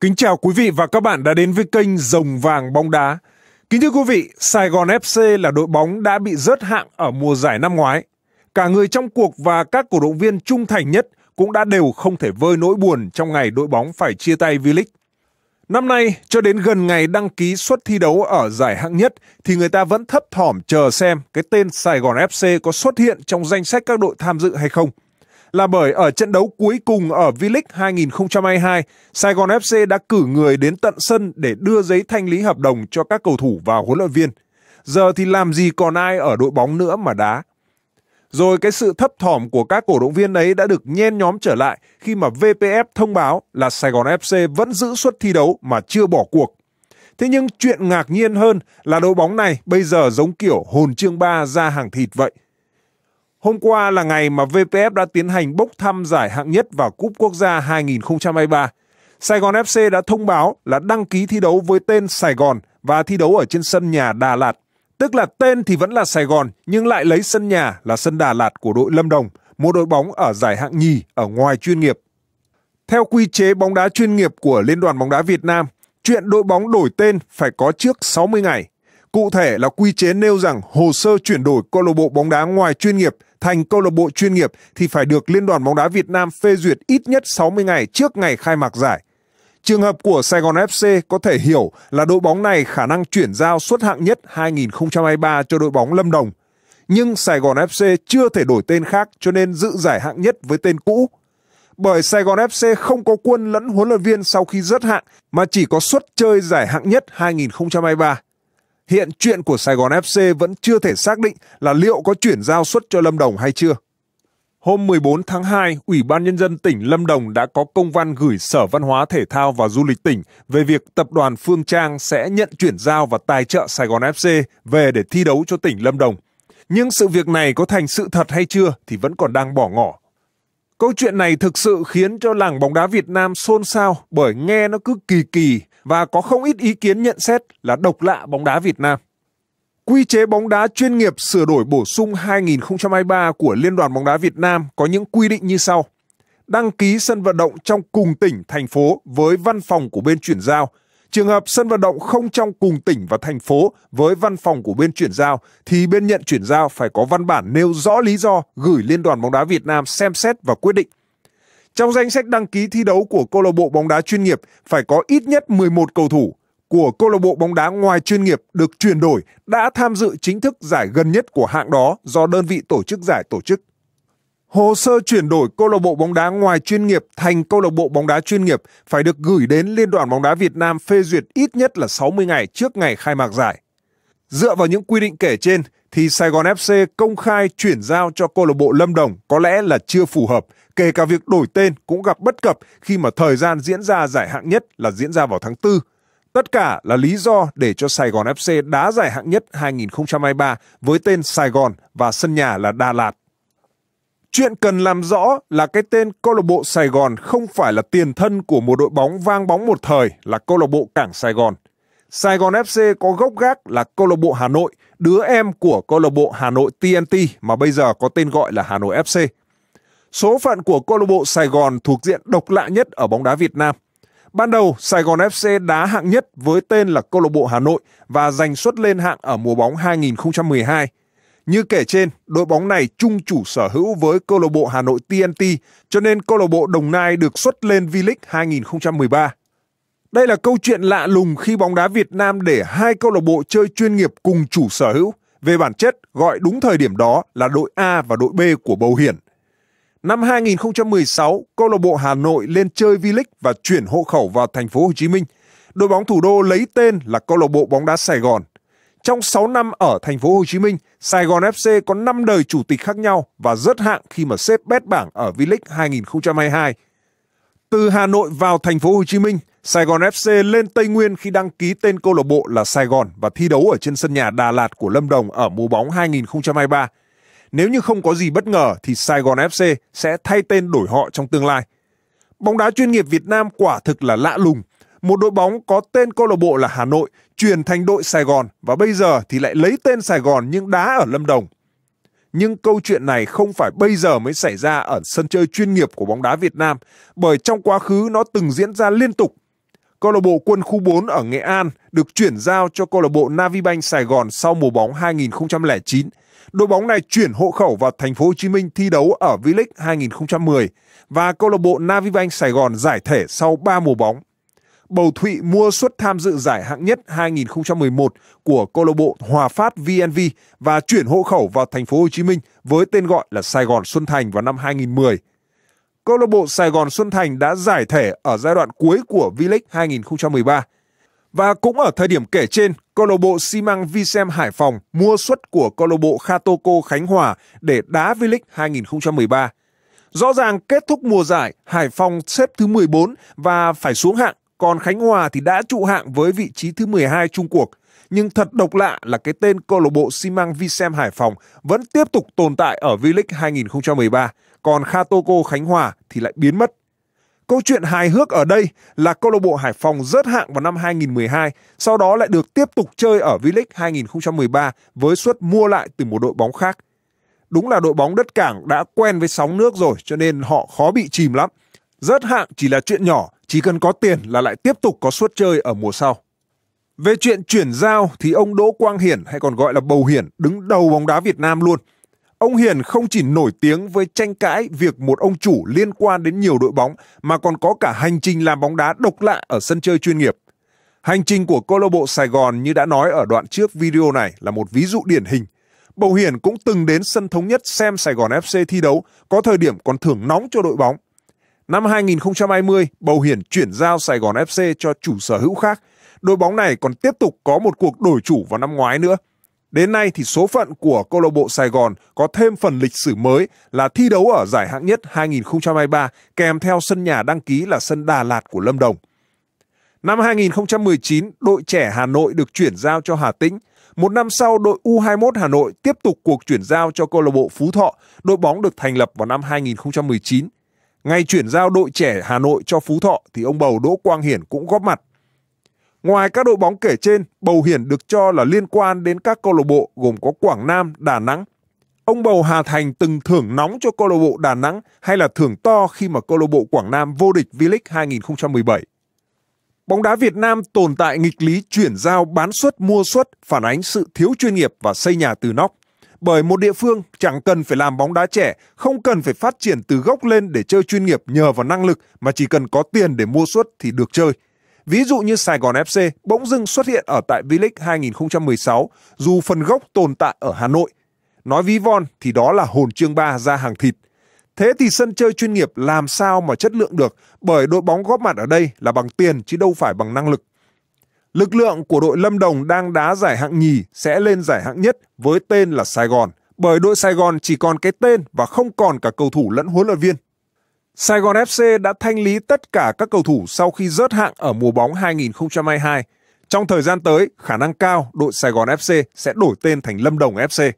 Kính chào quý vị và các bạn đã đến với kênh Rồng Vàng Bóng Đá. Kính thưa quý vị, Sài Gòn FC là đội bóng đã bị rớt hạng ở mùa giải năm ngoái. Cả người trong cuộc và các cổ động viên trung thành nhất cũng đã đều không thể vơi nỗi buồn trong ngày đội bóng phải chia tay V-League. Năm nay, cho đến gần ngày đăng ký suất thi đấu ở giải hạng nhất thì người ta vẫn thấp thỏm chờ xem cái tên Sài Gòn FC có xuất hiện trong danh sách các đội tham dự hay không – là bởi ở trận đấu cuối cùng ở V-League 2022, Sài Gòn FC đã cử người đến tận sân để đưa giấy thanh lý hợp đồng cho các cầu thủ và huấn luyện viên. Giờ thì làm gì còn ai ở đội bóng nữa mà đá. Rồi cái sự thấp thỏm của các cổ động viên ấy đã được nhen nhóm trở lại khi mà VPF thông báo là Sài Gòn FC vẫn giữ suất thi đấu mà chưa bỏ cuộc. Thế nhưng chuyện ngạc nhiên hơn là đội bóng này bây giờ giống kiểu hồn chương ba ra hàng thịt vậy – Hôm qua là ngày mà VPF đã tiến hành bốc thăm giải hạng nhất vào Cúp Quốc gia 2023. Sài Gòn FC đã thông báo là đăng ký thi đấu với tên Sài Gòn và thi đấu ở trên sân nhà Đà Lạt. Tức là tên thì vẫn là Sài Gòn nhưng lại lấy sân nhà là sân Đà Lạt của đội Lâm Đồng, một đội bóng ở giải hạng nhì ở ngoài chuyên nghiệp. Theo quy chế bóng đá chuyên nghiệp của Liên đoàn bóng đá Việt Nam, chuyện đội bóng đổi tên phải có trước 60 ngày. Cụ thể là quy chế nêu rằng hồ sơ chuyển đổi câu lạc bộ bóng đá ngoài chuyên nghiệp thành câu lạc bộ chuyên nghiệp thì phải được Liên đoàn bóng đá Việt Nam phê duyệt ít nhất 60 ngày trước ngày khai mạc giải. Trường hợp của Sài Gòn FC có thể hiểu là đội bóng này khả năng chuyển giao suất hạng nhất 2023 cho đội bóng Lâm Đồng. Nhưng Sài Gòn FC chưa thể đổi tên khác cho nên giữ giải hạng nhất với tên cũ. Bởi Sài Gòn FC không có quân lẫn huấn luyện viên sau khi rớt hạng mà chỉ có suất chơi giải hạng nhất 2023 hiện chuyện của Sài Gòn FC vẫn chưa thể xác định là liệu có chuyển giao suất cho Lâm Đồng hay chưa. Hôm 14 tháng 2, Ủy ban Nhân dân tỉnh Lâm Đồng đã có công văn gửi Sở Văn hóa Thể thao và Du lịch tỉnh về việc tập đoàn Phương Trang sẽ nhận chuyển giao và tài trợ Sài Gòn FC về để thi đấu cho tỉnh Lâm Đồng. Nhưng sự việc này có thành sự thật hay chưa thì vẫn còn đang bỏ ngỏ. Câu chuyện này thực sự khiến cho làng bóng đá Việt Nam xôn xao bởi nghe nó cứ kỳ kỳ, và có không ít ý kiến nhận xét là độc lạ bóng đá Việt Nam. Quy chế bóng đá chuyên nghiệp sửa đổi bổ sung 2023 của Liên đoàn bóng đá Việt Nam có những quy định như sau. Đăng ký sân vận động trong cùng tỉnh, thành phố với văn phòng của bên chuyển giao. Trường hợp sân vận động không trong cùng tỉnh và thành phố với văn phòng của bên chuyển giao thì bên nhận chuyển giao phải có văn bản nêu rõ lý do gửi Liên đoàn bóng đá Việt Nam xem xét và quyết định. Trong danh sách đăng ký thi đấu của câu lạc bộ bóng đá chuyên nghiệp phải có ít nhất 11 cầu thủ của câu lạc bộ bóng đá ngoài chuyên nghiệp được chuyển đổi đã tham dự chính thức giải gần nhất của hạng đó do đơn vị tổ chức giải tổ chức. Hồ sơ chuyển đổi câu lạc bộ bóng đá ngoài chuyên nghiệp thành câu lạc bộ bóng đá chuyên nghiệp phải được gửi đến Liên đoàn bóng đá Việt Nam phê duyệt ít nhất là 60 ngày trước ngày khai mạc giải. Dựa vào những quy định kể trên, thì Sài Gòn FC công khai chuyển giao cho câu lạc bộ Lâm Đồng có lẽ là chưa phù hợp, kể cả việc đổi tên cũng gặp bất cập khi mà thời gian diễn ra giải hạng nhất là diễn ra vào tháng 4. Tất cả là lý do để cho Sài Gòn FC đá giải hạng nhất 2023 với tên Sài Gòn và sân nhà là Đà Lạt. Chuyện cần làm rõ là cái tên câu lạc bộ Sài Gòn không phải là tiền thân của một đội bóng vang bóng một thời là câu lạc bộ Cảng Sài Gòn Sài Gòn FC có gốc gác là câu lạc bộ Hà Nội, đứa em của câu lạc bộ Hà Nội TNT mà bây giờ có tên gọi là Hà Nội FC. Số phận của câu lạc bộ Sài Gòn thuộc diện độc lạ nhất ở bóng đá Việt Nam. Ban đầu, Sài Gòn FC đá hạng nhất với tên là câu lạc bộ Hà Nội và giành suất lên hạng ở mùa bóng 2012. Như kể trên, đội bóng này chung chủ sở hữu với câu lạc bộ Hà Nội TNT, cho nên câu lạc bộ Đồng Nai được xuất lên V-League 2013 đây là câu chuyện lạ lùng khi bóng đá Việt Nam để hai câu lạc bộ chơi chuyên nghiệp cùng chủ sở hữu. Về bản chất, gọi đúng thời điểm đó là đội A và đội B của Bầu Hiển. Năm 2016, câu lạc bộ Hà Nội lên chơi V-League và chuyển hộ khẩu vào thành phố Hồ Chí Minh. Đội bóng thủ đô lấy tên là câu lạc bộ bóng đá Sài Gòn. Trong 6 năm ở thành phố Hồ Chí Minh, Sài Gòn FC có 5 đời chủ tịch khác nhau và rất hạng khi mà xếp bét bảng ở V-League 2022. Từ Hà Nội vào thành phố Hồ Chí Minh, Sài Gòn FC lên Tây Nguyên khi đăng ký tên câu lạc bộ là Sài Gòn và thi đấu ở trên sân nhà Đà Lạt của Lâm Đồng ở mùa bóng 2023. Nếu như không có gì bất ngờ thì Sài Gòn FC sẽ thay tên đổi họ trong tương lai. Bóng đá chuyên nghiệp Việt Nam quả thực là lạ lùng. Một đội bóng có tên câu lạc bộ là Hà Nội chuyển thành đội Sài Gòn và bây giờ thì lại lấy tên Sài Gòn nhưng đá ở Lâm Đồng. Nhưng câu chuyện này không phải bây giờ mới xảy ra ở sân chơi chuyên nghiệp của bóng đá Việt Nam, bởi trong quá khứ nó từng diễn ra liên tục câu lạc bộ Quân khu 4 ở Nghệ An được chuyển giao cho câu lạc bộ Navibank Sài Gòn sau mùa bóng 2009. Đội bóng này chuyển hộ khẩu vào thành phố Hồ Chí Minh thi đấu ở V-League 2010 và câu lạc bộ Navibank Sài Gòn giải thể sau 3 mùa bóng. Bầu Thụy mua suất tham dự giải hạng nhất 2011 của câu lạc bộ Hòa Phát VNV và chuyển hộ khẩu vào thành phố Hồ Chí Minh với tên gọi là Sài Gòn Xuân Thành vào năm 2010 câu lạc bộ Sài Gòn Xuân Thành đã giải thể ở giai đoạn cuối của V-League 2013. Và cũng ở thời điểm kể trên, câu lạc bộ xi măng Vicem Hải Phòng mua suất của câu lạc bộ Khatoko Khánh Hòa để đá V-League 2013. Rõ ràng kết thúc mùa giải, Hải Phòng xếp thứ 14 và phải xuống hạng, còn Khánh Hòa thì đã trụ hạng với vị trí thứ 12 chung cuộc – nhưng thật độc lạ là cái tên câu lạc bộ xi măng Visem Hải Phòng vẫn tiếp tục tồn tại ở V-League 2013, còn Khatoko Khánh Hòa thì lại biến mất. Câu chuyện hài hước ở đây là câu lạc bộ Hải Phòng rớt hạng vào năm 2012, sau đó lại được tiếp tục chơi ở V-League 2013 với suất mua lại từ một đội bóng khác. Đúng là đội bóng đất cảng đã quen với sóng nước rồi cho nên họ khó bị chìm lắm. Rớt hạng chỉ là chuyện nhỏ, chỉ cần có tiền là lại tiếp tục có suất chơi ở mùa sau. Về chuyện chuyển giao thì ông Đỗ Quang Hiển hay còn gọi là Bầu Hiển đứng đầu bóng đá Việt Nam luôn. Ông Hiển không chỉ nổi tiếng với tranh cãi việc một ông chủ liên quan đến nhiều đội bóng mà còn có cả hành trình làm bóng đá độc lạ ở sân chơi chuyên nghiệp. Hành trình của câu lạc bộ Sài Gòn như đã nói ở đoạn trước video này là một ví dụ điển hình. Bầu Hiển cũng từng đến sân thống nhất xem Sài Gòn FC thi đấu, có thời điểm còn thưởng nóng cho đội bóng. Năm 2020, Bầu Hiển chuyển giao Sài Gòn FC cho chủ sở hữu khác – đội bóng này còn tiếp tục có một cuộc đổi chủ vào năm ngoái nữa. Đến nay thì số phận của câu lạc bộ Sài Gòn có thêm phần lịch sử mới là thi đấu ở giải hạng nhất 2023 kèm theo sân nhà đăng ký là sân Đà Lạt của Lâm Đồng. Năm 2019, đội trẻ Hà Nội được chuyển giao cho Hà Tĩnh. Một năm sau, đội U21 Hà Nội tiếp tục cuộc chuyển giao cho câu lạc bộ Phú Thọ, đội bóng được thành lập vào năm 2019. Ngày chuyển giao đội trẻ Hà Nội cho Phú Thọ thì ông bầu Đỗ Quang Hiển cũng góp mặt. Ngoài các đội bóng kể trên, Bầu Hiển được cho là liên quan đến các câu lạc bộ gồm có Quảng Nam, Đà Nẵng. Ông Bầu Hà Thành từng thưởng nóng cho câu lạc bộ Đà Nẵng hay là thưởng to khi mà câu lạc bộ Quảng Nam vô địch V-League 2017. Bóng đá Việt Nam tồn tại nghịch lý chuyển giao bán suất mua suất phản ánh sự thiếu chuyên nghiệp và xây nhà từ nóc. Bởi một địa phương chẳng cần phải làm bóng đá trẻ, không cần phải phát triển từ gốc lên để chơi chuyên nghiệp nhờ vào năng lực mà chỉ cần có tiền để mua suất thì được chơi – Ví dụ như Sài Gòn FC bỗng dưng xuất hiện ở tại V-League 2016 dù phần gốc tồn tại ở Hà Nội. Nói ví von thì đó là hồn chương ba ra hàng thịt. Thế thì sân chơi chuyên nghiệp làm sao mà chất lượng được bởi đội bóng góp mặt ở đây là bằng tiền chứ đâu phải bằng năng lực. Lực lượng của đội Lâm Đồng đang đá giải hạng nhì sẽ lên giải hạng nhất với tên là Sài Gòn, bởi đội Sài Gòn chỉ còn cái tên và không còn cả cầu thủ lẫn huấn luyện viên. Sài Gòn FC đã thanh lý tất cả các cầu thủ sau khi rớt hạng ở mùa bóng 2022. Trong thời gian tới, khả năng cao đội Sài Gòn FC sẽ đổi tên thành Lâm Đồng FC.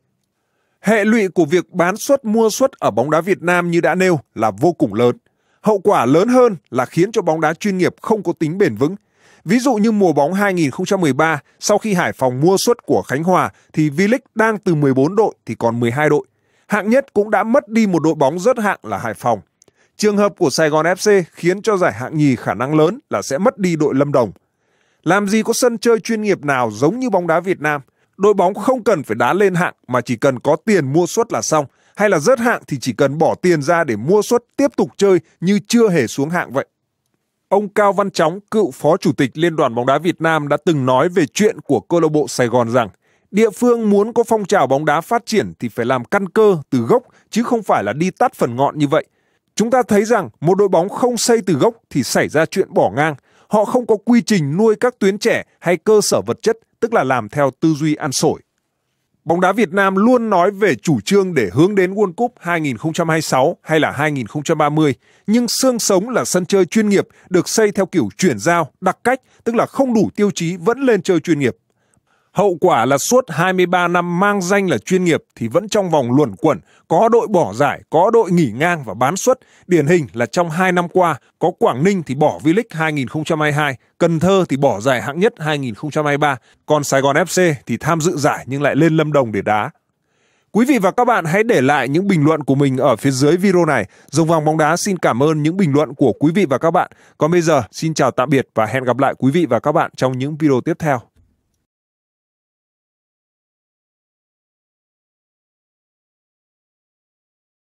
Hệ lụy của việc bán suất mua suất ở bóng đá Việt Nam như đã nêu là vô cùng lớn. Hậu quả lớn hơn là khiến cho bóng đá chuyên nghiệp không có tính bền vững. Ví dụ như mùa bóng 2013, sau khi Hải Phòng mua suất của Khánh Hòa thì V-League đang từ 14 đội thì còn 12 đội. Hạng nhất cũng đã mất đi một đội bóng rớt hạng là Hải Phòng. Trường hợp của Sài Gòn FC khiến cho giải hạng nhì khả năng lớn là sẽ mất đi đội Lâm Đồng. Làm gì có sân chơi chuyên nghiệp nào giống như bóng đá Việt Nam, đội bóng không cần phải đá lên hạng mà chỉ cần có tiền mua suất là xong, hay là rớt hạng thì chỉ cần bỏ tiền ra để mua suất tiếp tục chơi như chưa hề xuống hạng vậy. Ông Cao Văn Chóng, cựu phó chủ tịch Liên đoàn bóng đá Việt Nam đã từng nói về chuyện của câu lạc bộ Sài Gòn rằng địa phương muốn có phong trào bóng đá phát triển thì phải làm căn cơ từ gốc chứ không phải là đi tắt phần ngọn như vậy – Chúng ta thấy rằng một đội bóng không xây từ gốc thì xảy ra chuyện bỏ ngang. Họ không có quy trình nuôi các tuyến trẻ hay cơ sở vật chất, tức là làm theo tư duy ăn sổi. Bóng đá Việt Nam luôn nói về chủ trương để hướng đến World Cup 2026 hay là 2030, nhưng xương sống là sân chơi chuyên nghiệp được xây theo kiểu chuyển giao, đặc cách, tức là không đủ tiêu chí vẫn lên chơi chuyên nghiệp. Hậu quả là suốt 23 năm mang danh là chuyên nghiệp thì vẫn trong vòng luẩn quẩn, có đội bỏ giải, có đội nghỉ ngang và bán suất. Điển hình là trong 2 năm qua, có Quảng Ninh thì bỏ V-League 2022, Cần Thơ thì bỏ giải hạng nhất 2023, còn Sài Gòn FC thì tham dự giải nhưng lại lên Lâm Đồng để đá. Quý vị và các bạn hãy để lại những bình luận của mình ở phía dưới video này. Dòng vàng bóng đá xin cảm ơn những bình luận của quý vị và các bạn. Còn bây giờ, xin chào tạm biệt và hẹn gặp lại quý vị và các bạn trong những video tiếp theo.